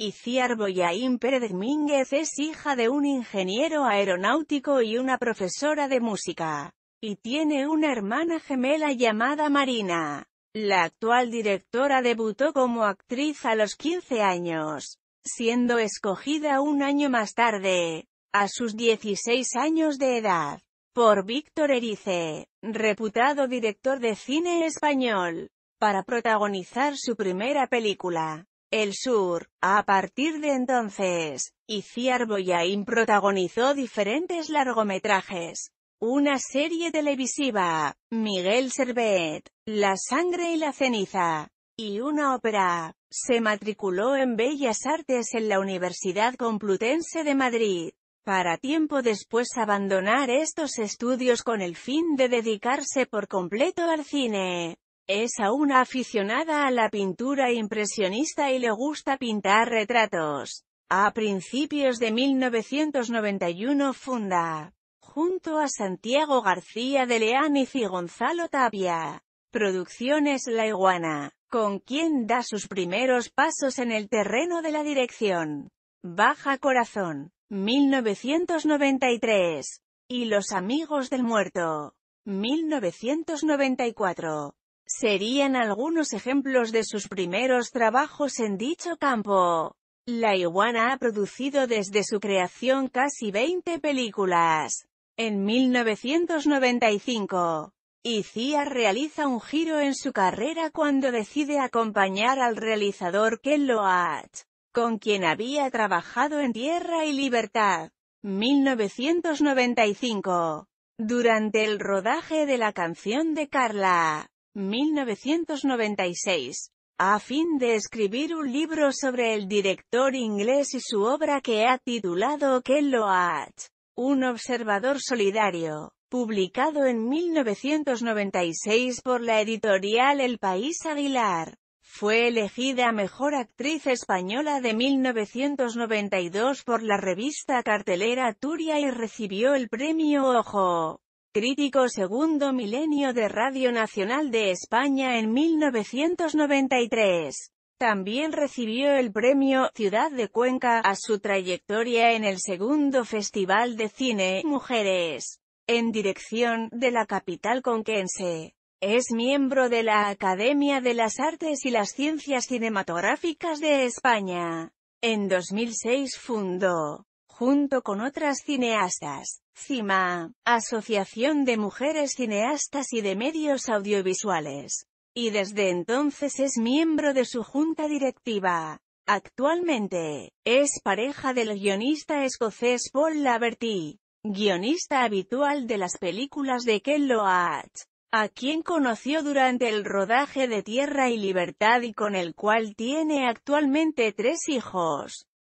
Iciar Boyaín Pérez Mínguez es hija de un ingeniero aeronáutico y una profesora de música, y tiene una hermana gemela llamada Marina. La actual directora debutó como actriz a los 15 años, siendo escogida un año más tarde, a sus 16 años de edad, por Víctor Erice, reputado director de cine español, para protagonizar su primera película. El Sur. A partir de entonces, Iciar Boyain protagonizó diferentes largometrajes. Una serie televisiva, Miguel Servet, La sangre y la ceniza, y una ópera. Se matriculó en Bellas Artes en la Universidad Complutense de Madrid, para tiempo después abandonar estos estudios con el fin de dedicarse por completo al cine. Es aún aficionada a la pintura impresionista y le gusta pintar retratos. A principios de 1991 funda, junto a Santiago García de Leániz y Gonzalo Tapia, Producciones La Iguana, con quien da sus primeros pasos en el terreno de la dirección. Baja Corazón, 1993, y Los Amigos del Muerto, 1994 serían algunos ejemplos de sus primeros trabajos en dicho campo. La iguana ha producido desde su creación casi 20 películas. En 1995, Icía realiza un giro en su carrera cuando decide acompañar al realizador Ken Loach, con quien había trabajado en Tierra y Libertad. 1995. Durante el rodaje de la canción de Carla, 1996, a fin de escribir un libro sobre el director inglés y su obra que ha titulado Kello Loach, un observador solidario, publicado en 1996 por la editorial El País Aguilar. Fue elegida Mejor Actriz Española de 1992 por la revista cartelera Turia y recibió el premio Ojo. Crítico segundo milenio de Radio Nacional de España en 1993. También recibió el premio Ciudad de Cuenca a su trayectoria en el segundo Festival de Cine Mujeres en dirección de la capital conquense. Es miembro de la Academia de las Artes y las Ciencias Cinematográficas de España. En 2006 fundó junto con otras cineastas. CIMA, Asociación de Mujeres Cineastas y de Medios Audiovisuales. Y desde entonces es miembro de su junta directiva. Actualmente, es pareja del guionista escocés Paul Laverty, guionista habitual de las películas de Ken Loach, a quien conoció durante el rodaje de Tierra y Libertad y con el cual tiene actualmente tres hijos.